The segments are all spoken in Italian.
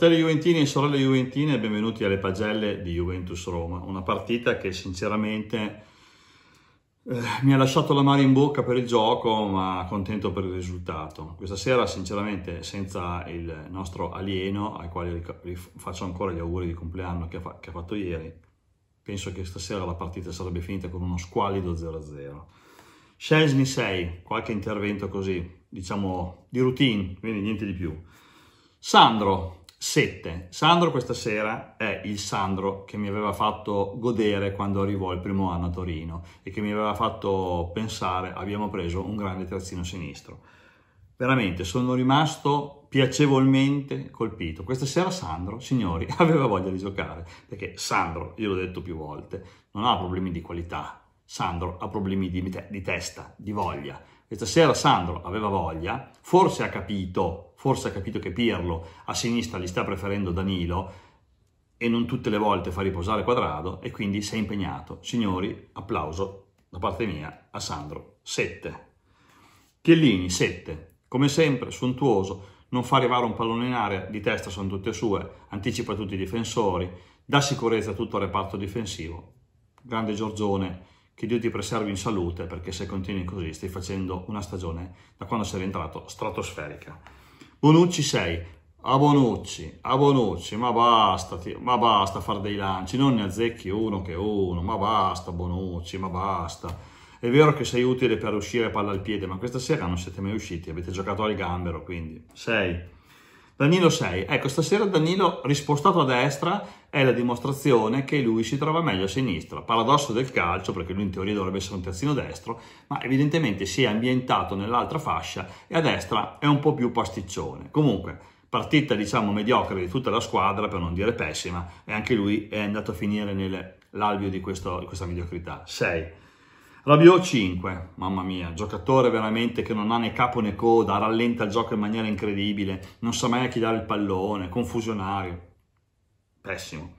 Fratelli Juventini e sorelle Juventine, benvenuti alle pagelle di Juventus Roma, una partita che sinceramente eh, mi ha lasciato la mare in bocca per il gioco, ma contento per il risultato. Questa sera, sinceramente, senza il nostro alieno, al quale faccio ancora gli auguri di compleanno che ha, fa che ha fatto ieri, penso che stasera la partita sarebbe finita con uno squalido 0-0. Scesni 6, qualche intervento così, diciamo di routine, quindi niente di più. Sandro, 7. Sandro questa sera è il Sandro che mi aveva fatto godere quando arrivò il primo anno a Torino e che mi aveva fatto pensare abbiamo preso un grande terzino sinistro. Veramente sono rimasto piacevolmente colpito. Questa sera Sandro, signori, aveva voglia di giocare perché Sandro, io l'ho detto più volte, non ha problemi di qualità, Sandro ha problemi di, di testa, di voglia. Questa sera Sandro aveva voglia, forse ha capito, forse ha capito che Pirlo a sinistra gli sta preferendo Danilo, e non tutte le volte fa riposare quadrado e quindi si è impegnato. Signori, applauso da parte mia a Sandro. 7. Chiellini, 7. Come sempre, sontuoso, non fa arrivare un pallone in area, di testa sono tutte sue, anticipa tutti i difensori, dà sicurezza a tutto il reparto difensivo. Grande Giorgione, che Dio ti preservi in salute perché se continui così stai facendo una stagione da quando sei rientrato stratosferica. Bonucci 6. A Bonucci, a Bonucci, ma basta, ma basta fare dei lanci, non ne azzecchi uno che uno, ma basta Bonucci, ma basta. È vero che sei utile per uscire palla al piede, ma questa sera non siete mai usciti, avete giocato al gambero, quindi 6. Danilo 6. Ecco, stasera Danilo rispostato a destra è la dimostrazione che lui si trova meglio a sinistra. Paradosso del calcio, perché lui in teoria dovrebbe essere un terzino destro, ma evidentemente si è ambientato nell'altra fascia e a destra è un po' più pasticcione. Comunque, partita diciamo mediocre di tutta la squadra, per non dire pessima, e anche lui è andato a finire nell'alveo di, di questa mediocrità. 6. Rabiot 5, mamma mia, giocatore veramente che non ha né capo né coda, rallenta il gioco in maniera incredibile, non sa mai a chi dare il pallone, confusionario, pessimo.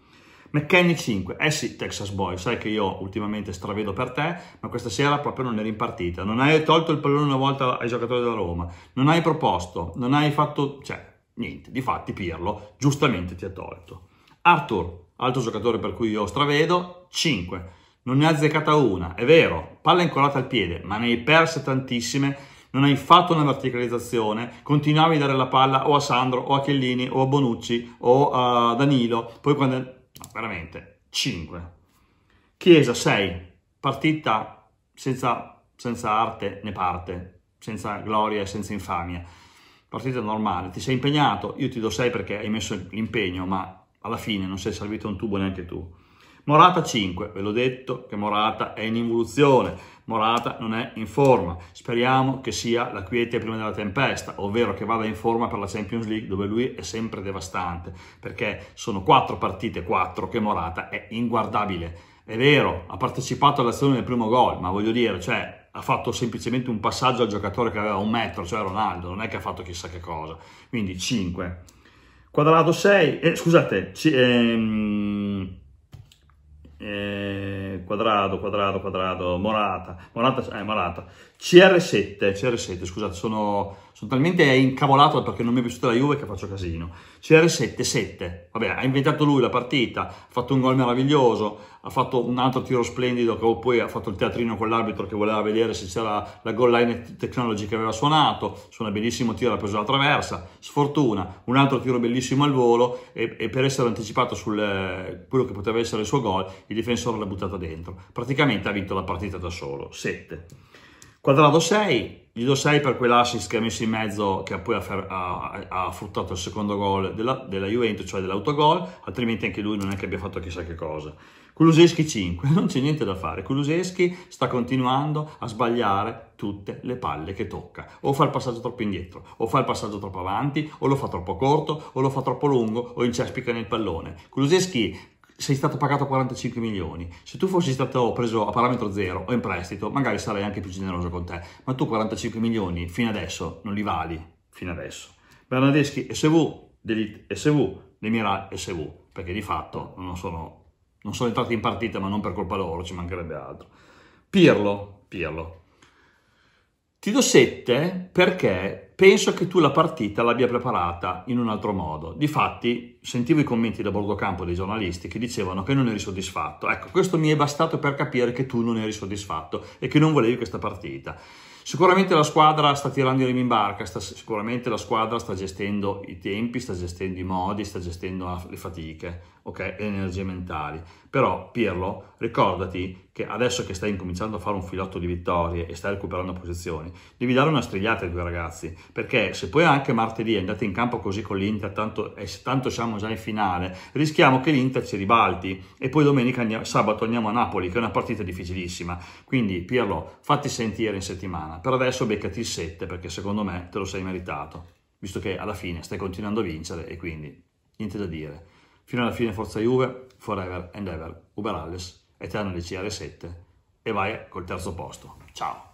McKenny 5, eh sì, Texas Boy, sai che io ultimamente stravedo per te, ma questa sera proprio non eri in partita, non hai tolto il pallone una volta ai giocatori della Roma, non hai proposto, non hai fatto, cioè, niente, difatti Pirlo giustamente ti ha tolto. Arthur, altro giocatore per cui io stravedo, 5 non ne ha azzeccata una, è vero, palla incollata al piede, ma ne hai perse tantissime, non hai fatto una verticalizzazione, continuavi a dare la palla o a Sandro, o a Chiellini, o a Bonucci, o a Danilo, poi quando... No, veramente, 5. Chiesa 6, partita senza, senza arte né parte, senza gloria e senza infamia, partita normale, ti sei impegnato, io ti do 6 perché hai messo l'impegno, ma alla fine non sei servito un tubo neanche tu. Morata 5, ve l'ho detto che Morata è in involuzione, Morata non è in forma, speriamo che sia la quiete prima della tempesta, ovvero che vada in forma per la Champions League dove lui è sempre devastante, perché sono 4 partite, 4 che Morata è inguardabile. È vero, ha partecipato all'azione del primo gol, ma voglio dire, cioè, ha fatto semplicemente un passaggio al giocatore che aveva un metro, cioè Ronaldo, non è che ha fatto chissà che cosa. Quindi 5. Quadrato 6, eh, scusate, ehm, eh, quadrato, quadrato, quadrato, morata, morata, eh, morata, CR7, CR7, scusate, sono sono talmente incavolato perché non mi è piaciuta la Juve che faccio casino. CR7, 7. Vabbè, ha inventato lui la partita, ha fatto un gol meraviglioso, ha fatto un altro tiro splendido, che poi ha fatto il teatrino con l'arbitro che voleva vedere se c'era la goal line technology che aveva suonato, suona bellissimo tiro, ha preso la traversa, sfortuna, un altro tiro bellissimo al volo e, e per essere anticipato su quello che poteva essere il suo gol, il difensore l'ha buttata dentro. Praticamente ha vinto la partita da solo, 7. Quadrado 6, gli do 6 per quell'assist che ha messo in mezzo, che poi ha, ha, ha fruttato il secondo gol della, della Juventus, cioè dell'autogol, altrimenti anche lui non è che abbia fatto chissà che cosa. Kuluseschi 5, non c'è niente da fare. Kuluseschi sta continuando a sbagliare tutte le palle che tocca. O fa il passaggio troppo indietro, o fa il passaggio troppo avanti, o lo fa troppo corto, o lo fa troppo lungo, o incespica nel pallone. Kuluseschi sei stato pagato 45 milioni, se tu fossi stato preso a parametro zero o in prestito, magari sarei anche più generoso con te, ma tu 45 milioni fino adesso non li vali, fino adesso. Bernardeschi SV, Delete SV, Demirà SV, perché di fatto non sono, non sono entrati in partita, ma non per colpa loro, ci mancherebbe altro. Pirlo, Pirlo. Ti do 7 perché penso che tu la partita l'abbia preparata in un altro modo. Difatti, sentivo i commenti da bordo campo dei giornalisti che dicevano che non eri soddisfatto. Ecco, questo mi è bastato per capire che tu non eri soddisfatto e che non volevi questa partita. Sicuramente la squadra sta tirando i remi in barca, sta, sicuramente la squadra sta gestendo i tempi, sta gestendo i modi, sta gestendo le fatiche, okay? le energie mentali. Però Pirlo, ricordati che adesso che stai incominciando a fare un filotto di vittorie e stai recuperando posizioni, devi dare una strigliata ai due ragazzi, perché se poi anche martedì andate in campo così con l'Inter, tanto, e tanto siamo già in finale, rischiamo che l'Inter ci ribalti e poi domenica, andiamo, sabato andiamo a Napoli, che è una partita difficilissima. Quindi Pirlo, fatti sentire in settimana. Per adesso beccati il 7 perché secondo me te lo sei meritato, visto che alla fine stai continuando a vincere e quindi niente da dire. Fino alla fine Forza Juve, forever and ever, uber alles, eternally CR7 e vai col terzo posto. Ciao!